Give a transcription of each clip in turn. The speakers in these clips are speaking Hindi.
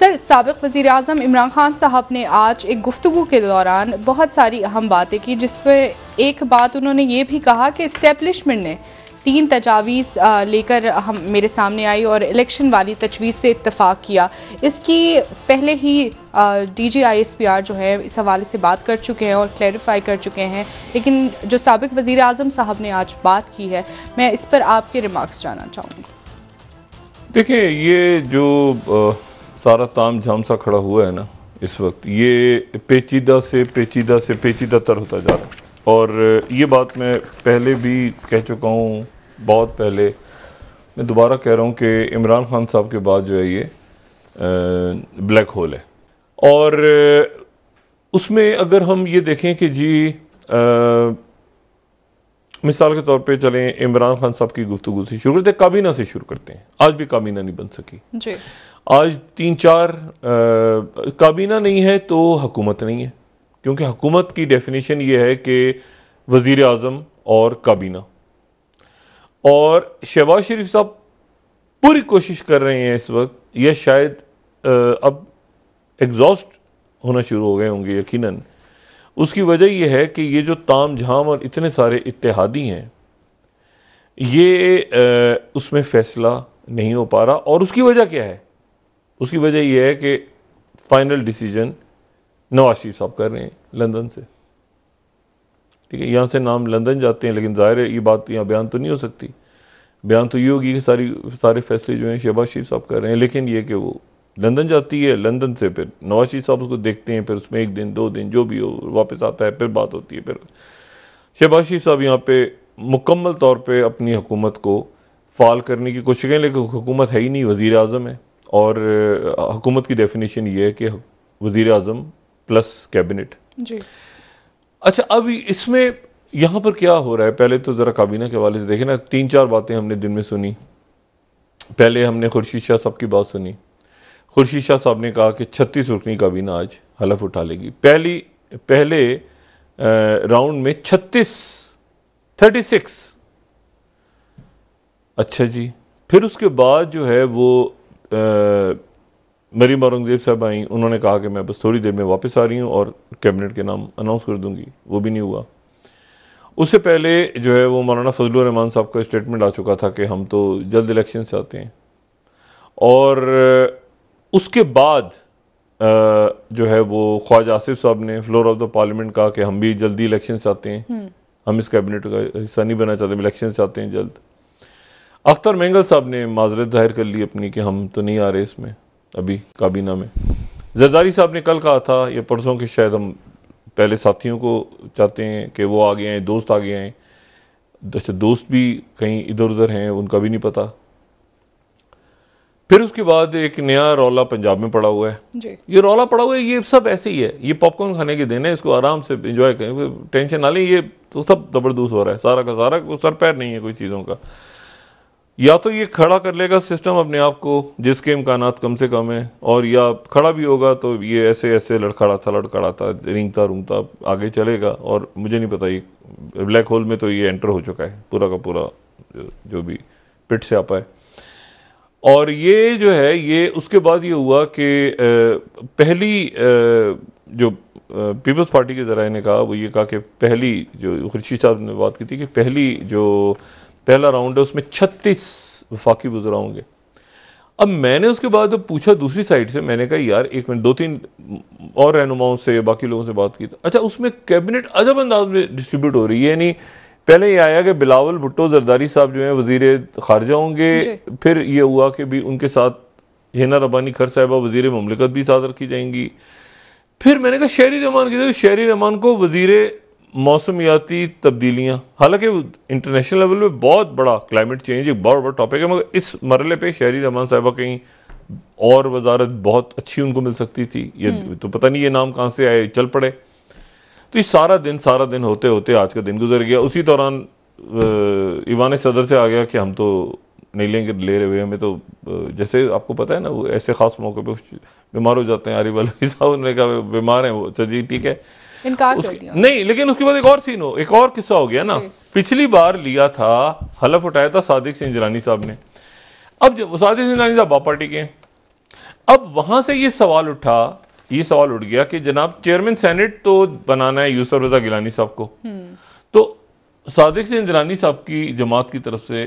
सर सबक वज़ी अजम इमरान खान साहब ने आज एक गुफ्तु के दौरान बहुत सारी अहम बातें की जिस पर एक बात उन्होंने ये भी कहा कि इस्टेब्लिशमेंट ने तीन तजावीज़ लेकर हम मेरे सामने आई और इलेक्शन वाली तजवीज़ से इतफाक़ किया इसकी पहले ही D G I S P R जो है इस हवाले से बात कर चुके हैं और क्लैरिफाई कर चुके हैं लेकिन जो सबक वज़ी अजम साहब ने आज बात की है मैं इस पर आपके रिमार्क्स जाना चाहूँगी देखिए ये जो आ... सारा ताम झाम सा खड़ा हुआ है ना इस वक्त ये पेचीदा से पेचीदा से पेचीदा तर होता जा रहा है और ये बात मैं पहले भी कह चुका हूँ बहुत पहले मैं दोबारा कह रहा हूँ कि इमरान खान साहब के बाद जो है ये ब्लैक होल है और उसमें अगर हम ये देखें कि जी आ, मिसाल के तौर पे चलें इमरान खान साहब की गुफ्तु से शुरू करते काबीना से शुरू करते हैं आज भी काबीना नहीं बन सकी जी आज तीन चार काबीना नहीं है तो हकूमत नहीं है क्योंकि हकूमत की डेफिनेशन ये है कि वज़ी अजम और काबीना और शहबाज शरीफ साहब पूरी कोशिश कर रहे हैं इस वक्त यह शायद अब एग्जॉस्ट होना शुरू हो गए होंगे यकीनन उसकी वजह यह है कि ये जो ताम झाम और इतने सारे इतिहादी हैं ये उसमें फैसला नहीं हो पा रहा और उसकी वजह क्या है उसकी वजह यह है कि फाइनल डिसीजन नवाज शरीफ साहब कर रहे हैं लंदन से ठीक है यहाँ से नाम लंदन जाते हैं लेकिन ज़ाहिर है ये बात यहाँ बयान तो नहीं हो सकती बयान तो ये होगी कि सारी सारे फैसले जो हैं शहबाज शरीफ साहब कर रहे हैं लेकिन ये कि वो लंदन जाती है लंदन से फिर नवाज शरीफ साहब उसको देखते हैं फिर उसमें एक दिन दो दिन जो भी हो वापस आता है फिर बात होती है फिर शहबाज शरीफ साहब यहाँ पे मुकम्मल तौर पर अपनी हुकूमत को फाल करने की कोशिश करें लेकिन हुकूमत है ही नहीं वजीर आजम है और हुकूमत की डेफिनेशन ये है कि वज़ी अजम प्लस कैबिनेट जी अच्छा अब इसमें यहाँ पर क्या हो रहा है पहले तो ज़रा काबीना के हवाले से देखे ना तीन चार बातें हमने दिन में सुनी पहले हमने खुर्शीद शाह साहब की बात सुनी खुर्शीद शाह साहब ने कहा कि छत्तीस रुकनी काबीना आज हलफ उठा लेगी पहली पहले राउंड में छत्तीस थर्टी सिक्स अच्छा जी फिर उसके बाद जो है वो मरीम औरंगज़ेब साहब आई उन्होंने कहा कि मैं बस थोड़ी देर में वापस आ रही हूँ और कैबिनेट के नाम अनाउंस कर दूंगी वो भी नहीं हुआ उससे पहले जो है वो मौलाना फजल रहमान साहब का स्टेटमेंट आ चुका था कि हम तो जल्द इलेक्शन से आते हैं और उसके बाद जो है वो ख्वाज आसिफ साहब ने फ्लोर ऑफ द पार्लियामेंट कहा कि हम भी जल्दी इलेक्शन से आते हैं हम्म। हम इस कैबिनेट का हिस्सा नहीं बनना चाहते इलेक्शन से आते हैं जल्द अख्तर मेंगल साहब ने माजरत जाहिर कर ली अपनी कि हम तो नहीं आ रहे इसमें अभी काबीना में जरदारी साहब ने कल कहा था ये परसों के शायद हम पहले साथियों को चाहते हैं कि वो आगे आए दोस्त आगे आए अच्छा दोस्त भी कहीं इधर उधर हैं उनका भी नहीं पता फिर उसके बाद एक नया रौला पंजाब में पड़ा हुआ है जी। ये रौला पड़ा हुआ है ये सब ऐसे ही है ये पॉपकॉर्न खाने के दिन है इसको आराम से इंजॉय करें टेंशन ना लें ये तो सब जबरदस्त हो रहा है सारा का सारा सर पैर नहीं है कोई चीज़ों का या तो ये खड़ा कर लेगा सिस्टम अपने आप को जिसके इम्कान कम से कम है और या खड़ा भी होगा तो ये ऐसे ऐसे लड़खड़ा था रिंगता रूंगता आगे चलेगा और मुझे नहीं पता ये ब्लैक होल में तो ये एंटर हो चुका है पूरा का पूरा जो भी पिट से आ पाए और ये जो है ये उसके बाद ये हुआ कि पहली जो पीपल्स पार्टी के जराए ने कहा वो ये कहा कि पहली जो खुर्शी साहब ने बात की थी कि पहली जो पहला राउंड है उसमें छत्तीस वफाकी वजरा होंगे अब मैंने उसके बाद जब पूछा दूसरी साइड से मैंने कहा यार एक मिनट दो तीन और रहनुमाओं से बाकी लोगों से बात की तो, अच्छा उसमें कैबिनेट अजब अंदाज में डिस्ट्रीब्यूट हो रही है यानी पहले ये आया कि बिलावल भुट्टो जरदारी साहब जो है वजीर खारजा होंगे फिर ये हुआ कि भी उनके साथ हिना रबानी खर साहबा वजीर ममलिकत भी साथ रखी जाएंगी फिर मैंने कहा शहरी रहमान की तो शहरी रहमान को वजीर मौसमियाती तब्दीलियाँ हालांकि इंटरनेशनल लेवल पर बहुत बड़ा क्लाइमेट चेंज एक बहुत बड़ा टॉपिक है मगर इस मरले पर शहरी रहमान साहबा कहीं और वजारत बहुत अच्छी उनको मिल सकती थी ये हम्म। तो पता नहीं ये नाम कहाँ से आए चल पड़े तो ये सारा दिन सारा दिन होते होते आज का दिन गुजर गया उसी दौरान ईवान सदर से आ गया कि हम तो नहीं लेंगे ले रहे हुए हमें तो जैसे आपको पता है ना वो ऐसे खास मौके पर बीमार हो जाते हैं आरिफ अलवी साहब उन्होंने कहा बीमार हैं वो अच्छा जी ठीक है इनकार कर दिया नहीं लेकिन उसके बाद एक और सीन हो एक और किस्सा हो गया ना पिछली बार लिया था हलफ उठाया था सादिक सिंह जलानी साहब ने अब जब सादिक सिंह जलानी साहब आप पार्टी के अब वहां से ये सवाल उठा ये सवाल उठ गया कि जनाब चेयरमैन सेनेट तो बनाना है यूसुफ रजा गिलानी साहब को हम्म। तो सादिक सिंह जलानी साहब की जमात की तरफ से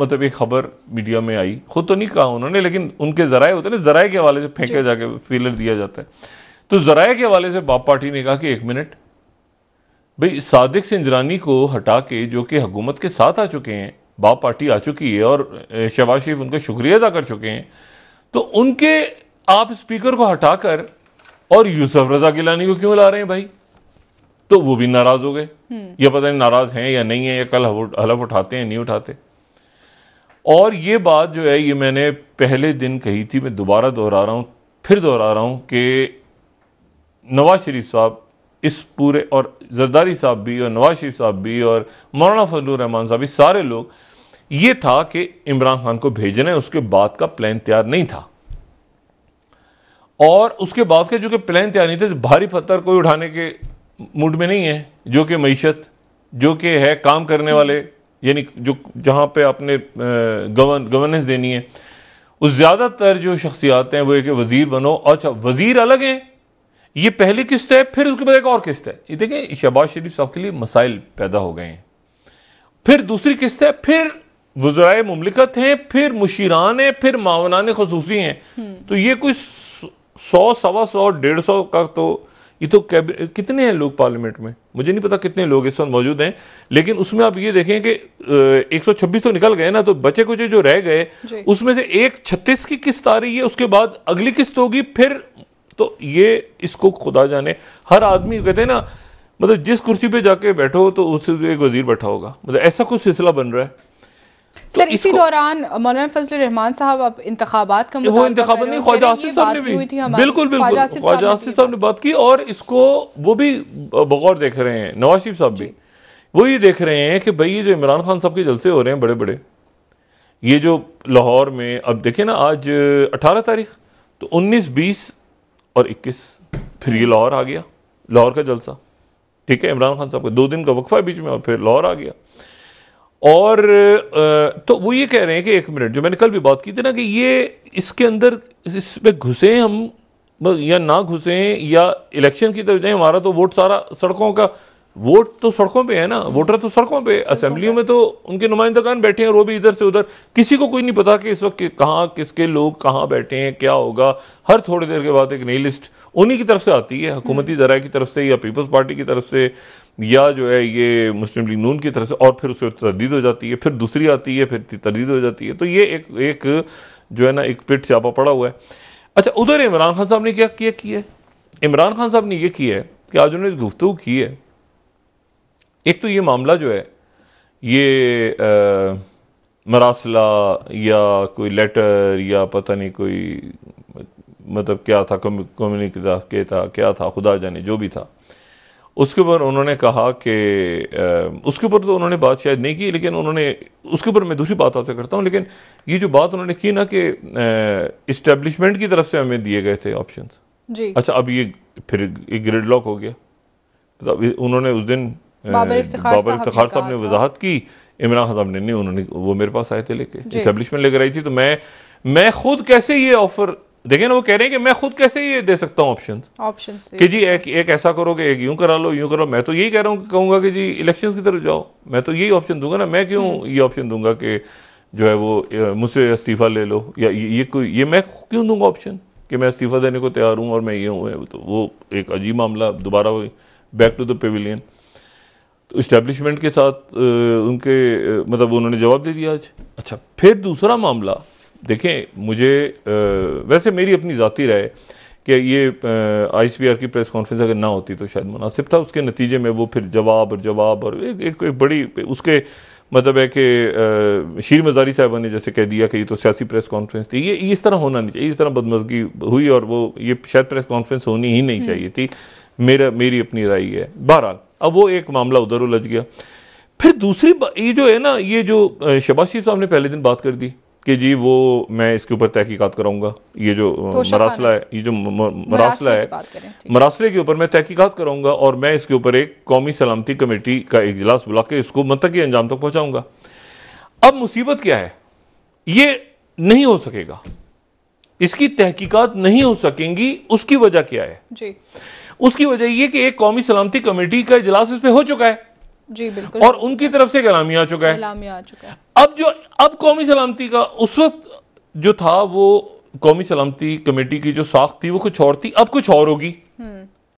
मतलब एक खबर मीडिया में आई खुद तो नहीं कहा उन्होंने लेकिन उनके जराए होते ना जराए के हवाले से फेंके जाके फीलर दिया जाता है तो जराए के हवाले से बाप पार्टी ने कहा कि एक मिनट भाई सादिक सिंजरानी को हटा के जो कि हुकूमत के साथ आ चुके हैं बाप पार्टी आ चुकी है और शहबाज शरीफ उनका शुक्रिया अदा कर चुके हैं तो उनके आप स्पीकर को हटाकर और यूसुफ रजा गिलानी को क्यों ला रहे हैं भाई तो वो भी नाराज हो गए हम्म। ये पता नहीं नाराज हैं या नहीं है या कल हलफ उठाते हैं नहीं उठाते और ये बात जो है ये मैंने पहले दिन कही थी मैं दोबारा दोहरा रहा हूँ फिर दोहरा रहा हूँ कि नवाज शरीफ साहब इस पूरे और जरदारी साहब भी और नवाज शरीफ साहब भी और मौलाना फजल रहमान साहब भी सारे लोग ये था कि इमरान खान को भेजना है उसके बाद का प्लान तैयार नहीं था और उसके बाद के जो कि प्लान तैयार नहीं थे तो भारी पत्थर कोई उठाने के मूड में नहीं है जो कि मीशत जो कि है काम करने वाले यानी जो जहाँ पे आपने गवर्न गवर्नेंस देनी है उस ज़्यादातर जो शख्सियात हैं वो एक वज़ीर बनो अच्छा वज़ीर अलग हैं ये पहली किस्त है फिर उसके बाद एक और किस्त है ये देखें शहबाज शरीफ साहब के लिए मसाइल पैदा हो गए हैं फिर दूसरी किस्त है फिर वजराए मुमलिकत हैं फिर मुशीरान हैं फिर मावनान खसूसी हैं हम्म। तो ये कोई सौ सवा सौ डेढ़ सौ का तो ये तो कितने हैं लोग पार्लियामेंट में मुझे नहीं पता कितने लोग इस वक्त मौजूद हैं लेकिन उसमें आप ये देखें कि एक सौ छब्बीस तो निकल गए ना तो बचे कुछ जो रह गए उसमें से एक छत्तीस की किस्त आ रही है उसके बाद अगली किस्त होगी फिर तो ये इसको खुदा जाने हर आदमी कहते हैं ना मतलब जिस कुर्सी पे जाके बैठो तो उस एक वजीर बैठा होगा मतलब ऐसा कुछ सिलसिला बन रहा है तो इसी दौरान मौलाना फजल रहमान साहब अब इंतबात का वो इंतबात नहीं ख्वाजा आसिफ साहब ने भी बिल्कुल बिल्कुल ख्वाजा आसिफ साहब ने बात की और इसको वो भी बगौर देख रहे हैं नवाज शरीफ साहब भी वो ये देख रहे हैं कि भाई ये जो इमरान खान साहब के जलसे हो रहे हैं बड़े बड़े ये जो लाहौर में अब देखे ना आज अठारह तारीख तो उन्नीस बीस और 21 फिर ये लाहौर आ गया लाहौर का जलसा ठीक है इमरान खान साहब का दो दिन का वक्फा बीच में और फिर लाहौर आ गया और तो वो ये कह रहे हैं कि एक मिनट जो मैंने कल भी बात की थी ना कि ये इसके अंदर इसमें घुसें हम या ना घुसें या इलेक्शन की तरफ जाए हमारा तो वोट सारा सड़कों का वोट तो सड़कों पे है ना हम्म। वोटर तो सड़कों पे असेंबलियों में तो उनके नुमाइंदगान बैठे हैं और वो भी इधर से उधर किसी को कोई नहीं पता कि इस वक्त कहाँ किसके लोग कहाँ बैठे हैं क्या होगा हर थोड़ी देर के बाद एक नई लिस्ट उन्हीं की तरफ से आती है हुकूमती जरा हम्म। की तरफ से या पीपल्स पार्टी की तरफ से या जो है ये मुस्लिम लीग नून की तरफ से और फिर उस वक्त तरदीद हो जाती है फिर दूसरी आती है फिर तरदीद हो जाती है तो ये एक एक जो है ना एक पिट स्यापा पड़ा हुआ है अच्छा उधर इमरान खान साहब ने क्या किया है इमरान खान साहब ने यह किया है कि आज उन्होंने गुफ्तु की है एक तो ये मामला जो है ये मरासला या कोई लेटर या पता नहीं कोई मतलब क्या था कम्युनिका के था क्या था खुदा जाने जो भी था उसके ऊपर उन्होंने कहा कि उसके ऊपर तो उन्होंने बात शायद नहीं की लेकिन उन्होंने उसके ऊपर मैं दूसरी बात आपसे करता हूँ लेकिन ये जो बात उन्होंने की ना कि इस्टेब्लिशमेंट की तरफ से हमें दिए गए थे ऑप्शन अच्छा अब ये फिर ग्रिड लॉक हो गया तो उन्होंने उस दिन बाबर इफ्तार साहब ने वजाहत की इमरान खान साहब ने नहीं उन्होंने वो मेरे पास आए थे लेके इस्टेब्लिशमेंट लेकर आई थी तो मैं मैं खुद कैसे ये ऑफर देखिए ना वो कह रहे हैं कि मैं खुद कैसे ये दे सकता हूँ ऑप्शन ऑप्शन कि जी एक एक ऐसा कि एक यूं करा लो यूं करो मैं तो यही कह रहा हूँ कहूंगा कि जी इलेक्शंस की तरफ जाओ मैं तो यही ऑप्शन दूंगा ना मैं क्यों हम्म। ये ऑप्शन दूंगा कि जो है वो मुझसे इस्तीफा ले लो या ये कोई ये मैं क्यों दूंगा ऑप्शन कि मैं इस्तीफा देने को तैयार हूँ और मैं ये हूँ तो वो एक अजीब मामला दोबारा back to the pavilion establishment के साथ उनके मतलब उन्होंने जवाब दे दिया आज अच्छा फिर दूसरा मामला देखें मुझे वैसे मेरी अपनी ज़ाती राय कि ये आई सी आर की प्रेस कॉन्फ्रेंस अगर ना होती तो शायद मुनासिब था उसके नतीजे में वो फिर जवाब और जवाब और एक, एक, एक बड़ी उसके मतलब है कि शीर मजारी साहब ने जैसे कह दिया कि ये तो सियासी प्रेस कॉन्फ्रेंस थी ये इस तरह होना नहीं चाहिए इस तरह बदमजगी हुई और वो ये शायद प्रेस कॉन्फ्रेंस होनी ही नहीं हम्म। चाहिए थी मेरा मेरी अपनी राय है बहरहाल अब वो एक मामला उधर उलझ गया फिर दूसरी ये जो है ना ये जो शबाज शरीफ साहब ने पहले दिन बात कर दी कि जी वो मैं इसके ऊपर तहकीकत कराऊंगा ये जो तो मरासला है ये जो मरासला है मरासले के ऊपर मैं तहकीकत कराऊंगा और मैं इसके ऊपर एक कौमी सलामती कमेटी का इजलास बुला के इसको मतकी अंजाम तक पहुंचाऊंगा अब मुसीबत क्या है ये नहीं हो सकेगा इसकी तहकीकत नहीं हो सकेंगी उसकी वजह क्या है जी उसकी वजह यह कि एक कौमी सलामती कमेटी का इजलास इस पर हो चुका है जी बिल्कुल और उनकी तरफ से गलामी आ चुका है गलामी आ चुका है अब जो अब कौमी सलामती का उस वक्त जो था वो कौमी सलामती कमेटी की जो साख थी वो कुछ और थी अब कुछ और होगी हम्म।